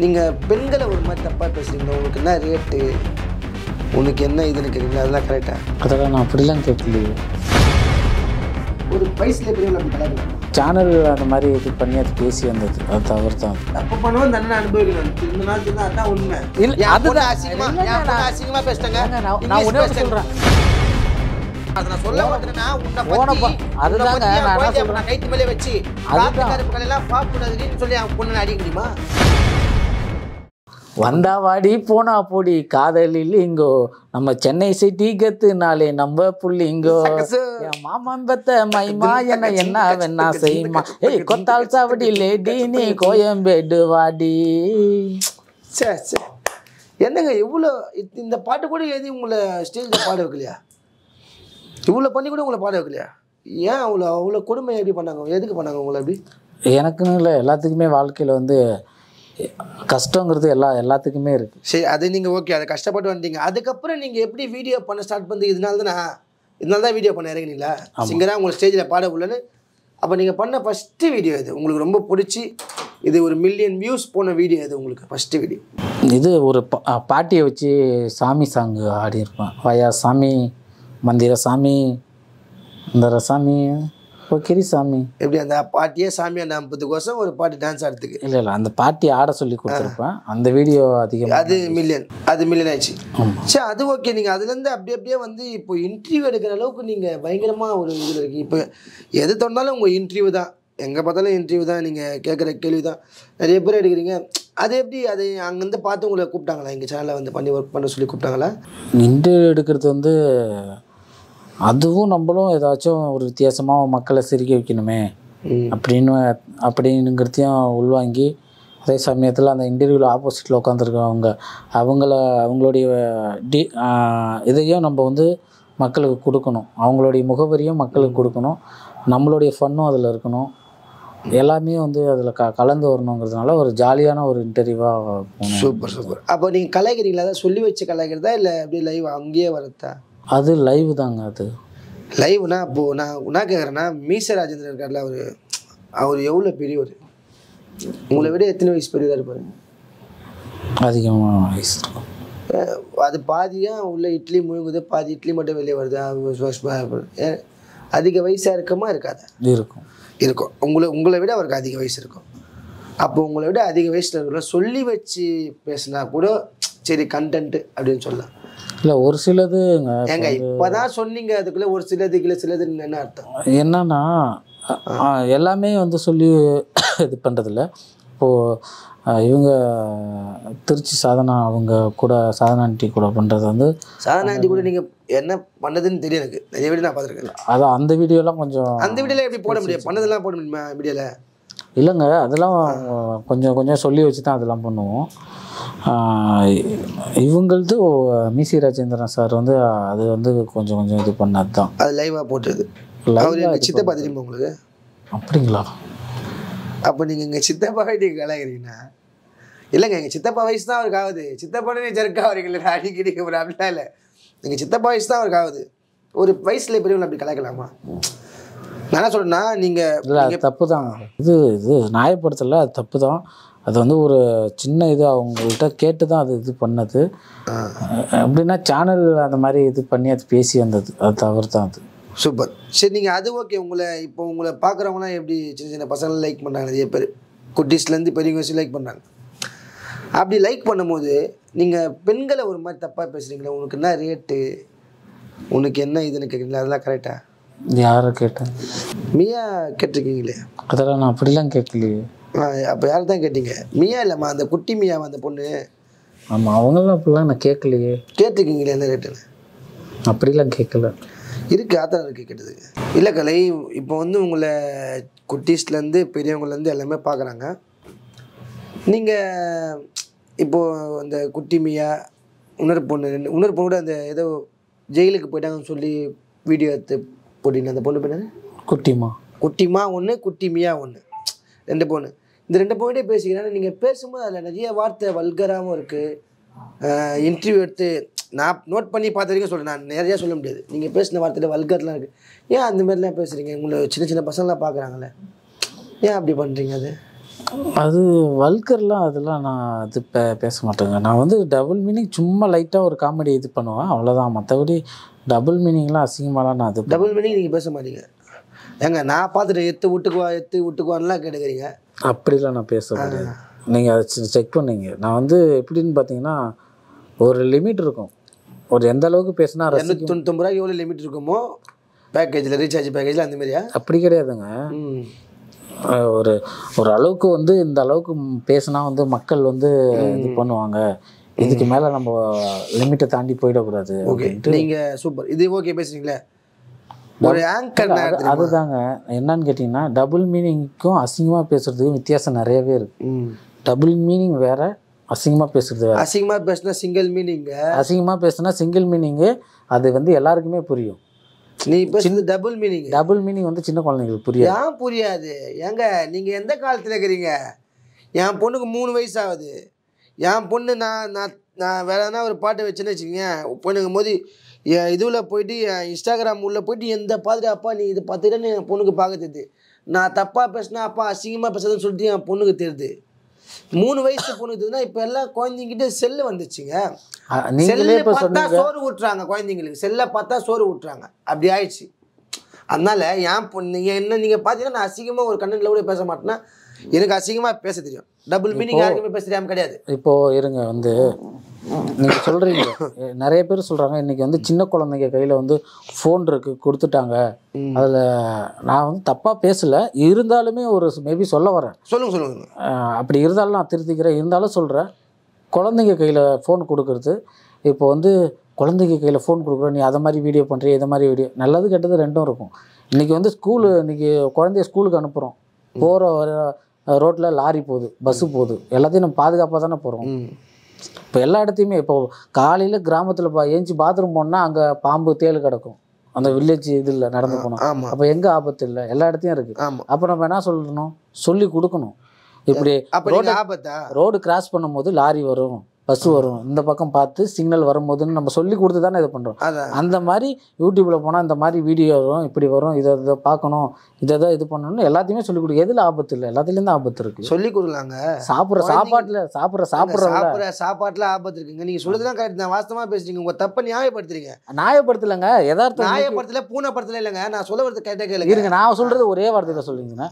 நீங்கள் பெண்களை ஒரு மாதிரி தப்பாக பேசுகிறீங்க உங்களுக்கு என்ன ரேட்டு உனக்கு என்ன இதுன்னு கேட்குறீங்க அதெல்லாம் கரெக்டாக அதெல்லாம் நான் அப்படிலாம் கேட்கலையே ஒரு வயசில் பெரிய சேனல் அந்த மாதிரி இது பண்ணி அது பேசி வந்தது அது தவறு தான் அப்போ பண்ணுவோம் அந்த அண்ணன் அனுபவிக்கணும் இந்த நாள் அதான் உண்மை இல்லை அதுதான் அசிங்கமாக அசிங்கமாக பேசிட்டாங்க நான் உடனே சொல்கிறேன் அதுதான் வந்தா வாடி போனா போடி காதலில் இங்கோ நம்ம சென்னை சிட்டி கத்து நாளே நம்ம புள்ளி இங்கோ என் மாமம்பத்த மைமா என்ன என்ன வேணா செய்யுமா ஏய் கொத்தால் சாவடி லேடி நீ கோயம்பேடு வாடி சே சே என்னங்க இவ்வளோ இந்த பாட்டு கூட எழுதி உங்களை ஸ்டேஜில் பாட வைக்கலையா இவ்வளோ பண்ணி கூட உங்களை பாட வைக்கலையா ஏன் அவ்வளோ அவ்வளோ கொடுமை எப்படி பண்ணாங்க எதுக்கு பண்ணாங்க உங்களை எப்படி எனக்குன்னு இல்லை எல்லாத்துக்குமே வாழ்க்கையில் வந்து கஷ்டங்கிறது எல்லா எல்லாத்துக்குமே இருக்குது சரி அது நீங்கள் ஓகே அதை கஷ்டப்பட்டு வந்தீங்க அதுக்கப்புறம் நீங்கள் எப்படி வீடியோ பண்ண ஸ்டார்ட் பண்ணி இதனால தான் இதனால தான் வீடியோ பண்ண இறங்கினீங்களா சிங்கராக உங்கள் ஸ்டேஜில் பாட உள்ளன்னு அப்போ நீங்கள் பண்ண ஃபர்ஸ்ட் வீடியோ இது உங்களுக்கு ரொம்ப பிடிச்சி இது ஒரு மில்லியன் வியூஸ் போன வீடியோ இது உங்களுக்கு ஃபர்ஸ்ட் வீடியோ இது ஒரு பாட்டியை வச்சு சாமி சாங்கு இருப்பேன் வயா சாமி மந்திர சாமி இந்த சாமி பொக்கிரி சாமி எப்படி அந்த பாட்டியே சாமியை நம்பதுக்கோசம் ஒரு பாட்டி டான்ஸ் ஆடுறதுக்கு இல்லை இல்லை அந்த பாட்டி ஆட சொல்லி கொடுத்துருப்பேன் அந்த வீடியோ அதிகம் அது மில்லியன் அது மில்லியன் ஆயிடுச்சு சரி அது ஓகே நீங்கள் அதுலேருந்து அப்படியே அப்படியே வந்து இப்போ இன்டர்வியூ எடுக்கிற அளவுக்கு நீங்கள் பயங்கரமாக ஒரு இதில் இருக்குது இப்போ எது தோணாலும் உங்கள் இன்டர்வியூ தான் எங்கே பார்த்தாலும் இன்டர்வியூ தான் நீங்கள் கேட்குற கேள்வி தான் நிறைய பேர் எடுக்கிறீங்க அது எப்படி அது அங்கேருந்து பார்த்து உங்களை கூப்பிட்டாங்களா எங்கள் சேனலில் வந்து பண்ணி ஒர்க் பண்ண சொல்லி கூப்பிட்டாங்களா இன்டர்வியூ எடுக்கிறது வந்து அதுவும் நம்மளும் ஏதாச்சும் ஒரு வித்தியாசமாக மக்களை சிரிக்க வைக்கணுமே அப்படின்னு அப்படிங்கிறதையும் உள்வாங்கி அதே சமயத்தில் அந்த இன்டர்வியூவில் ஆப்போசிட்டில் உட்காந்துருக்கவங்க அவங்கள அவங்களுடைய டி இதையும் நம்ம வந்து மக்களுக்கு கொடுக்கணும் அவங்களுடைய முகவரியும் மக்களுக்கு கொடுக்கணும் நம்மளுடைய ஃபன்னும் அதில் இருக்கணும் எல்லாமே வந்து அதில் க கலந்து வரணுங்கிறதுனால ஒரு ஜாலியான ஒரு இன்டர்வியூவாக சூப்பர் சூப்பர் அப்போ நீங்கள் கலைகிறீங்களா அதை சொல்லி வச்சு கலைகிறதா இல்லை எப்படி லைவ் அங்கேயே வரதா அது லைவ் தாங்க அது லைவ்னா இப்போ நான் நான் கேட்குறேன்னா மீச ராஜேந்திரன் இருக்காருல அவர் அவர் எவ்வளோ பெரியவர் உங்களை விட எத்தனை வயசு பெரியதாக இருப்பார் அதிகமான வயசு அது பாதியாக உள்ள இட்லி முழுங்குது பாதி இட்லி மட்டும் வெளியே வருது அதிக வயசாக இருக்கமா இருக்காது இருக்கும் இருக்கும் உங்களை உங்களை விட அவருக்கு அதிக வயசு இருக்கும் அப்போ உங்களை விட அதிக வயசில் இருக்கிற சொல்லி வச்சு பேசினா கூட சரி கண்டென்ட்டு அப்படின்னு சொல்லலாம் இல்லை ஒரு சிலதுங்க ஏங்க இப்போதான் சொன்னீங்க அதுக்குள்ளே ஒரு சிலது இல்லை சிலது என்ன அர்த்தம் என்னன்னா எல்லாமே வந்து சொல்லி இது பண்ணுறதில்ல இப்போது இவங்க திருச்சி சாதனா அவங்க கூட சாதனா ஆண்டி கூட பண்ணுறது வந்து சாதனா ஆண்டி கூட நீங்கள் என்ன பண்ணதுன்னு தெரியும் எனக்கு நிறைய வீடியோ நான் பார்த்துருக்கேன் அதான் அந்த வீடியோலாம் கொஞ்சம் அந்த வீடியோலாம் எப்படி போட முடியும் பண்ணதெல்லாம் போட முடியுமா வீடியோவில் இல்லைங்க அதெல்லாம் கொஞ்சம் கொஞ்சம் சொல்லி வச்சு தான் அதெல்லாம் பண்ணுவோம் இவங்களது மிசி ராஜேந்திரன் சார் வந்து அது வந்து கொஞ்சம் கொஞ்சம் இது பண்ணது தான் அது லைவாக போட்டது சித்தப்பா தெரியுமா உங்களுக்கு அப்படிங்களா அப்போ நீங்கள் எங்கள் சித்தப்பா கிட்டே கலாகிறீங்கன்னா இல்லைங்க எங்கள் சித்தப்பா வயசு தான் அவருக்கு ஆகுது சித்தப்பாடனே ஜெர்க்கா வரீங்களா அடிக்கடி ஒரு அப்படிலாம் இல்லை எங்கள் சித்தப்பா வயசு தான் அவருக்கு ஆகுது ஒரு வயசில் பெரியவங்களை அப்படி கலாய்க்கலாமா நான் என்ன சொல்றேன்னா நீங்கள் தப்பு தான் இது இது நியாயப்படுத்தல அது தப்பு தான் அது வந்து ஒரு சின்ன இது அவங்கள்ட்ட கேட்டு தான் அது இது பண்ணது அப்படின்னா சேனல் அந்த மாதிரி இது பண்ணி அது பேசி வந்தது அது தவறு தான் அது சூப்பர் சரி நீங்கள் அது ஓகே உங்களை இப்போ உங்களை பார்க்குறவங்களாம் எப்படி சின்ன சின்ன பசங்கள் லைக் பண்ணாங்க நிறைய பேர் குட்டீஸ்லேருந்து பெரியவங்க வச்சு லைக் பண்ணாங்க அப்படி லைக் பண்ணும்போது நீங்கள் பெண்களை ஒரு மாதிரி தப்பாக பேசுகிறீங்களா உனக்கு என்ன ரேட்டு உனக்கு என்ன இதுன்னு கேட்குறீங்களா அதெல்லாம் கரெக்டாக யாரை கேட்டேன் மியா கேட்டிருக்கீங்களே அதெல்லாம் நான் அப்படிலாம் கேட்கலையே அப்போ யார் தான் கேட்டீங்க மியா இல்லைம்மா அந்த குட்டி மியா அந்த பொண்ணு ஆமாம் அவங்களாம் அப்படிலாம் நான் கேட்கலையே கேட்டிருக்கீங்களே என்ன கேட்டேன் அப்படிலாம் கேட்கல இருக்குது ஆத்திரம் இருக்குது கேட்டது இல்லை கலை இப்போ வந்து உங்களை குட்டீஸ்லேருந்து பெரியவங்கலேருந்து எல்லாமே பார்க்குறாங்க நீங்கள் இப்போது அந்த குட்டி மியா இன்னொரு பொண்ணு இன்னொரு பொண்ணு கூட அந்த ஏதோ ஜெயிலுக்கு போயிட்டாங்கன்னு சொல்லி வீடியோ எடுத்து பொடின்னு அந்த பொண்ணு பின்னது குட்டிமா குட்டிமா ஒன்று குட்டிமியா ஒன்று ரெண்டு பொண்ணு இந்த ரெண்டு பொண்ணே பேசிக்கிறேன் நீங்கள் பேசும்போது அதில் நிறைய வார்த்தை வல்கராகவும் இருக்குது இன்டர்வியூ எடுத்து நான் நோட் பண்ணி பார்த்த வரைக்கும் சொல்கிறேன் நான் நிறையா சொல்ல முடியாது நீங்கள் பேசின வார்த்தையில் வல்கர்லாம் இருக்குது ஏன் அந்த மாதிரிலாம் பேசுகிறீங்க உங்களை சின்ன சின்ன பசங்களாம் பார்க்குறாங்களே ஏன் அப்படி பண்ணுறீங்க அது அது வல்கர்லாம் அதெல்லாம் நான் இது பேச மாட்டேங்க நான் வந்து டபுள் மீனிங் சும்மா லைட்டாக ஒரு காமெடி இது பண்ணுவேன் அவ்வளோதான் மற்றபடி டபுள் மீனிங்லாம் அசிங்கமாலாம் நான் அது டபுள் மீனிங் நீங்கள் பேச மாட்டீங்க ஏங்க நான் பார்த்துட்டு எத்து விட்டுக்குவா எத்து விட்டுக்குவான்லாம் கேட்டுக்கிறீங்க அப்படிலாம் நான் பேச முடியாது நீங்கள் அதை செக் பண்ணீங்க நான் வந்து எப்படின்னு பார்த்தீங்கன்னா ஒரு லிமிட் இருக்கும் ஒரு எந்த அளவுக்கு பேசினா ரெண்டு தொண்ணூத்தொம்பது ரூபாய்க்கு எவ்வளோ லிமிட் இருக்குமோ பேக்கேஜில் ரீசார்ஜ் பேக்கேஜில் அந்த மாதிரியா அப்படி கிடையாதுங்க ஒரு ஒரு அளவுக்கு வந்து இந்த அளவுக்கு பேசினா வந்து மக்கள் வந்து இது பண்ணுவாங்க இதுக்கு மேலே நம்ம லிமிட்டை தாண்டி போயிடக்கூடாது நீங்க நீங்கள் சூப்பர் இது ஓகே பேசுறீங்களே ஒரு ஆங்கர் அதுதாங்க என்னன்னு கேட்டீங்கன்னா டபுள் மீனிங்க்கும் அசிங்கமாக பேசுறதுக்கும் வித்தியாசம் நிறையவே இருக்கு டபுள் மீனிங் வேற அசிங்கமாக பேசுறது வேற அசிங்கமாக பேசுனா சிங்கிள் மீனிங்கு அசிங்கமாக பேசுனா சிங்கிள் மீனிங்கு அது வந்து எல்லாருக்குமே புரியும் நீ இப்போ சின்ன டபுள் மீனிங் டபுள் மீனிங் வந்து சின்ன குழந்தைங்களுக்கு புரியாது ஏன் புரியாது ஏங்க நீங்கள் எந்த காலத்தில் இருக்கிறீங்க என் பொண்ணுக்கு மூணு வயசு ஆகுது என் பொண்ணு நான் நான் நான் வேற எதனா ஒரு பாட்டு வச்சேன்னு வச்சுக்கோங்க பொண்ணுங்கும் போது என் இதுவில் போயிட்டு என் இன்ஸ்டாகிராம் உள்ளே போயிட்டு எந்த பாதிரி அப்பா நீ இது பார்த்துக்கிட்டேன்னு என் பொண்ணுக்கு பார்க்க தெரியுது நான் தப்பாக பேசினா அப்பா அசிங்கமாக பேசுறதுன்னு சொல்லிட்டு என் பொண்ணுக்கு தெரியுது மூணு வயசு பொண்ணுதுன்னா இப்போ எல்லாம் குழந்தைங்கிட்ட செல்லு வந்துச்சுங்க செல்லு பார்த்தா சோறு ஊட்டுறாங்க குழந்தைங்களுக்கு செல்லை பார்த்தா சோறு ஊட்டுறாங்க அப்படி ஆயிடுச்சு அதனால ஏன் நீங்கள் என்ன நீங்கள் பார்த்தீங்கன்னா நான் அசிங்கமாக ஒரு கண்ணன்ல கூட பேச மாட்டேன்னா எனக்கு அசிங்கமாக பேச தெரியும் டபுள் மீனிங் யாருக்குமே பேச தெரியாமல் கிடையாது இப்போது இருங்க வந்து நீங்கள் சொல்கிறீங்க நிறைய பேர் சொல்கிறாங்க இன்றைக்கி வந்து சின்ன குழந்தைங்க கையில் வந்து ஃபோன் இருக்குது கொடுத்துட்டாங்க அதில் நான் வந்து தப்பாக பேசலை இருந்தாலுமே ஒரு மேபி சொல்ல வரேன் சொல்லுங்க சொல்லுங்கள் அப்படி இருந்தாலும் நான் திருத்திக்கிறேன் இருந்தாலும் சொல்கிறேன் குழந்தைங்க கையில் ஃபோன் கொடுக்கறது இப்போ வந்து குழந்தைங்க கையில் ஃபோன் கொடுக்குற நீ அதை மாதிரி வீடியோ பண்ணுறிய இதை மாதிரி வீடியோ நல்லது கெட்டது ரெண்டும் இருக்கும் இன்றைக்கி வந்து ஸ்கூலு இன்றைக்கி குழந்தைய ஸ்கூலுக்கு அனுப்புகிறோம் போகிற ரோட்டில் லாரி போகுது பஸ்ஸு போகுது எல்லாத்தையும் நம்ம பாதுகாப்பாக தானே போகிறோம் இப்போ எல்லா இடத்தையுமே இப்போ காலையில் கிராமத்தில் பா ஏஞ்சி பாத்ரூம் போனால் அங்கே பாம்பு தேல் கிடக்கும் அந்த வில்லேஜ் இது இல்லை நடந்து போனோம் அப்போ எங்கே ஆபத்து இல்லை எல்லா இடத்தையும் இருக்குது அப்போ நம்ம என்ன சொல்லணும் சொல்லி கொடுக்கணும் இப்படி ரோடு கிராஸ் பண்ணும்போது லாரி வரும் பஸ் வரும் இந்த பக்கம் பார்த்து சிக்னல் வரும்போதுன்னு நம்ம சொல்லி கொடுத்து தானே இதை பண்ணுறோம் அந்த மாதிரி யூடியூப்பில் போனால் இந்த மாதிரி வீடியோ வரும் இப்படி வரும் இதை இதை பார்க்கணும் இதை தான் இது பண்ணணும்னு எல்லாத்தையுமே சொல்லி கொடுக்க எதில் ஆபத்து இல்லை எல்லாத்துலேருந்து ஆபத்து இருக்குது சொல்லி கொடுக்கலாங்க சாப்பிட்ற சாப்பாட்டில் சாப்பிட்ற சாப்பிட்ற சாப்பிட்ற சாப்பாட்டில் ஆபத்து இருக்குங்க நீங்கள் சொல்லுறதுலாம் கரெக்ட் நான் வாஸ்தமாக பேசுறீங்க உங்கள் தப்பை நியாயப்படுத்துறீங்க நியாயப்படுத்தலைங்க எதார்த்தம் நியாயப்படுத்தல பூனைப்படுத்தல இல்லைங்க நான் சொல்ல வரது கரெக்டாக கேளுங்க இருங்க நான் சொல்கிறது ஒரே வார்த்தையில் சொல்லுங்கன்னா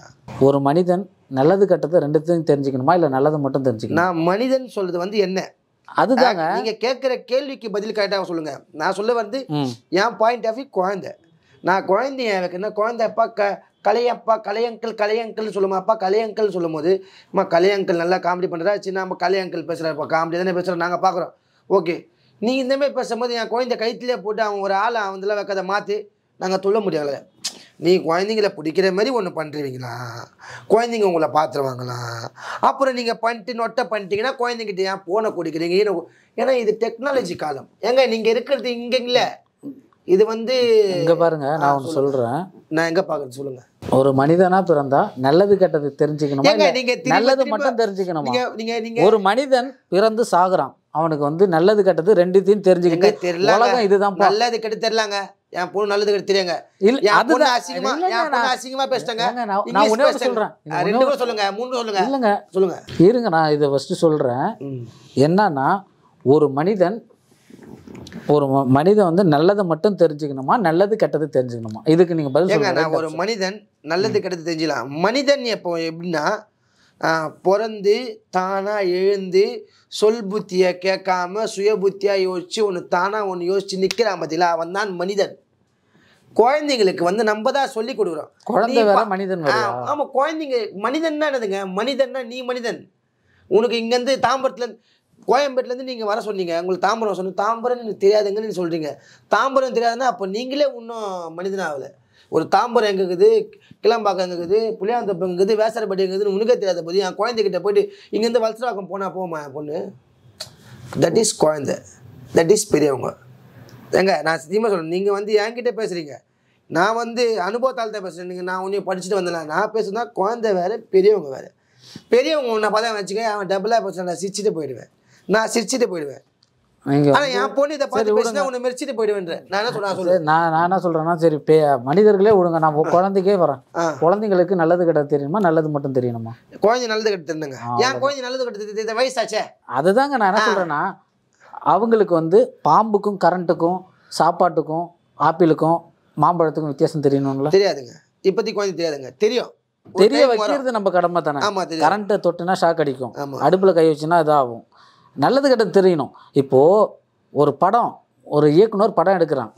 ஒரு மனிதன் நல்லது கட்டத்தை ரெண்டுத்தையும் தெரிஞ்சுக்கணுமா இல்லை நல்லது மட்டும் தெரிஞ்சுக்கணும் நான் மனிதன் சொல்கிறது வந்து என்ன அதுதாங்க நீங்க கேட்குற கேள்விக்கு பதில் கரெக்டாக சொல்லுங்க நான் சொல்ல வந்து என் பாயிண்ட் ஆஃப் வியூ குழந்தை நான் குழந்தைய எனக்கு என்ன குழந்தை அப்பா க கலையப்பா கலையங்கல் கலையங்கல் சொல்லுமா அப்பா கலையங்கல் சொல்லும் போது அம்மா கலையங்கல் நல்லா காமெடி பண்ணுறா சின்ன நம்ம கலையங்கிள் இப்போ காமெடி தானே பேசுகிறோம் நாங்கள் பார்க்குறோம் ஓகே நீ இந்தமாரி பேசும்போது என் குழந்தை கைத்திலே போட்டு அவன் ஒரு ஆளை அவன் இதெல்லாம் வைக்காத மாற்றி நாங்கள் சொல்ல முடியாது நீ குழந்தைங்கள பிடிக்கிற மாதிரி ஒன்று பண்ணுறீங்களா குழந்தைங்க உங்களை பார்த்துருவாங்களா அப்புறம் நீங்கள் பண்ணிட்டு நொட்டை பண்ணிட்டீங்கன்னா குழந்தைங்கிட்ட ஏன் ஃபோனை கொடுக்குறீங்க ஏன்னா இது டெக்னாலஜி காலம் ஏங்க நீங்கள் இருக்கிறது இங்கே இல்லை இது வந்து இங்கே பாருங்க நான் ஒன்று சொல்கிறேன் நான் எங்கே பார்க்குறது சொல்லுங்கள் ஒரு மனிதனா பிறந்தா நல்லது கெட்டது தெரிஞ்சுக்கணும் நல்லது மட்டும் தெரிஞ்சுக்கணும் ஒரு மனிதன் பிறந்து சாகுறான் அவனுக்கு வந்து நல்லது கெட்டது ரெண்டுத்தையும் தெரிஞ்சுக்கணும் உலகம் இதுதான் நல்லது கெட்டு தெரியலாங்க என் பொண்ணு நல்லது கெட்டு தெரியுங்க இல்ல அது அசிங்கமா என் பொண்ணு அசிங்கமா பேசிட்டாங்க நான் ஒண்ணே சொல்றேன் ரெண்டு கூட சொல்லுங்க மூணு சொல்லுங்க இல்லங்க சொல்லுங்க இருங்க நான் இதை ஃபஸ்ட்டு சொல்கிறேன் என்னன்னா ஒரு மனிதன் ஒரு மனிதன் வந்து நல்லதை மட்டும் தெரிஞ்சுக்கணுமா நல்லது கெட்டது தெரிஞ்சுக்கணுமா இதுக்கு நீங்கள் பதில் சொல்லுங்க ஒரு மனிதன் நல்லது கெட்டது தெரிஞ்சிக்கலாம் மனிதன் எப்போ எப்படின்னா பிறந்து தானாக எழுந்து சொல் புத்தியை கேட்காம சுய புத்தியாக யோசித்து ஒன்று தானாக ஒன்று யோசித்து நிற்கிறான் பார்த்தீங்களா அவன் தான் மனிதன் குழந்தைங்களுக்கு வந்து நம்ம தான் சொல்லி கொடுக்குறோம் மனிதன் ஆமாம் குழந்தைங்க மனிதன்னா என்னதுங்க மனிதன்னா நீ மனிதன் உனக்கு இங்கேருந்து தாம்பரத்துலேருந்து கோயம்பேட்டிலேருந்து நீங்கள் வர சொன்னீங்க உங்களுக்கு தாம்பரம் சொன்னீங்க தாம்பரம் எனக்கு தெரியாதுங்கன்னு நீங்கள் சொல்கிறீங்க தாம்பரம் தெரியாதுன்னா அப்போ நீங்களே இன்னும் மனிதனாகலை ஒரு தாம்பரம் எங்கே இருக்குது கிளம்பாக்கம் எங்கே இருக்குது புளியாந்தப்பு எங்கே இருக்குது வேசாரப்பட்டி எங்கே இருக்குதுன்னு உனக்கே தெரியாத போது என் குழந்தைகிட்ட போயிட்டு இங்கேருந்து வல்சராக்கம் போனால் போமா என் பொண்ணு தட் இஸ் குழந்தை தட் இஸ் பெரியவங்க ஏங்க நான் சத்தியமாக சொல்கிறேன் நீங்கள் வந்து என்கிட்ட பேசுகிறீங்க நான் வந்து அனுபவத்தால் தான் பேசுகிறேன் நீங்கள் நான் உன்னையும் படிச்சுட்டு வந்தேன் நான் பேசுனா குழந்தை வேறு பெரியவங்க வேறு பெரியவங்க உன்னை பார்த்தா வச்சுக்க அவன் டபுளாக பேசுகிறேன் நான் சிரிச்சுட்டு போயிடுவேன் நான் சிரிச்சுட்டு போயிடுவேன் பொண்ணு இதை பார்த்து என்ன சொல்றேன் நான் நான் என்ன சரி பே மனிதர்களே விடுங்க நான் குழந்தைக்கே வரேன் குழந்தைங்களுக்கு நல்லது கெட்ட தெரியுமா நல்லது மட்டும் தெரியணுமா குழந்தை நல்லது கெட்ட தெரிஞ்சுங்க குழந்தை நல்லது வயசாச்சே அதுதாங்க நான் என்ன சொல்றேன்னா அவங்களுக்கு வந்து பாம்புக்கும் கரண்ட்டுக்கும் சாப்பாட்டுக்கும் ஆப்பிளுக்கும் மாம்பழத்துக்கும் வித்தியாசம் தெரியணும்ல தெரியாதுங்க இப்பத்தி குழந்தை தெரியாதுங்க தெரியும் தெரிய வைக்கிறது நம்ம கடமை தானே கரண்ட்டை தொட்டுனா ஷாக் அடிக்கும் அடுப்பில் கை வச்சுன்னா இதாகும் நல்லது கெட்டது தெரியணும் இப்போது ஒரு படம் ஒரு இயக்குனர் படம் எடுக்கிறான்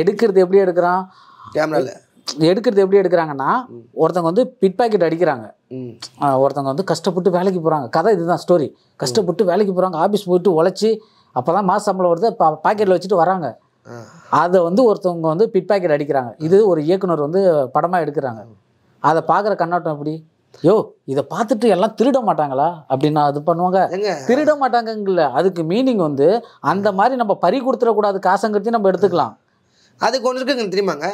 எடுக்கிறது எப்படி எடுக்கிறான் கேமரா எடுக்கிறது எப்படி எடுக்கிறாங்கன்னா ஒருத்தவங்க வந்து பிட் பாக்கெட் அடிக்கிறாங்க ஒருத்தவங்க வந்து கஷ்டப்பட்டு வேலைக்கு போகிறாங்க கதை இதுதான் ஸ்டோரி கஷ்டப்பட்டு வேலைக்கு போகிறாங்க ஆஃபீஸ் போயிட்டு உழைச்சி அப்போ தான் மாதம் சம்பளம் வருது பா பாக்கெட்டில் வச்சுட்டு வராங்க அதை வந்து ஒருத்தவங்க வந்து பிட் பாக்கெட் அடிக்கிறாங்க இது ஒரு இயக்குனர் வந்து படமாக எடுக்கிறாங்க அதை பார்க்குற கண்ணோட்டம் எப்படி யோ இதை பார்த்துட்டு எல்லாம் திருட மாட்டாங்களா அப்படின்னா அது பண்ணுவாங்க திருட மாட்டாங்கல்ல அதுக்கு மீனிங் வந்து அந்த மாதிரி நம்ம பறி கொடுத்துடக்கூடாது கட்டி நம்ம எடுத்துக்கலாம் அதுக்கு ஒன்று இருக்குங்க தெரியுமாங்க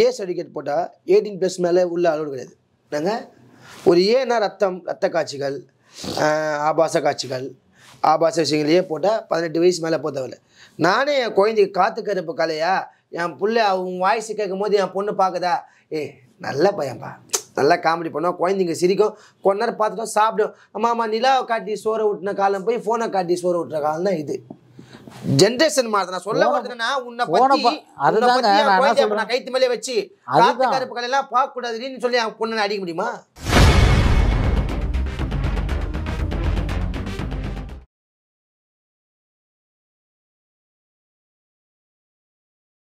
ஏ சர்டிஃபிகேட் போட்டால் எயிட்டீன் ப்ளஸ் மேலே உள்ள அளவு கிடையாது என்னங்க ஒரு ஏன்னா ரத்தம் ரத்த காட்சிகள் ஆபாச காட்சிகள் ஆபாச விஷயங்களையே போட்டால் பதினெட்டு வயசு மேலே போத்தவில்லை நானே என் குழந்தைக்கு காத்துக்கிறப்ப கலையா என் பிள்ளை அவங்க வாய்ஸ் கேட்கும் போது என் பொண்ணு பார்க்குதா ஏ நல்ல பையன்பா நல்லா காமெடி பண்ணுவோம் குழந்தைங்க சிரிக்கும் கொஞ்ச நேரம் பார்த்துட்டோம் சாப்பிடும் ஆமாம் ஆமாம் நிலாவை காட்டி சோற ஊட்டின காலம் போய் ஃபோனை காட்டி சோற ஊட்டுற காலம் தான் இது ஜெனரேஷன் மாதிரி நான் சொல்ல கைத்து மேலே வச்சு எல்லாம் கூடாதுன்னு சொல்லி அவன் அடிக்க முடியுமா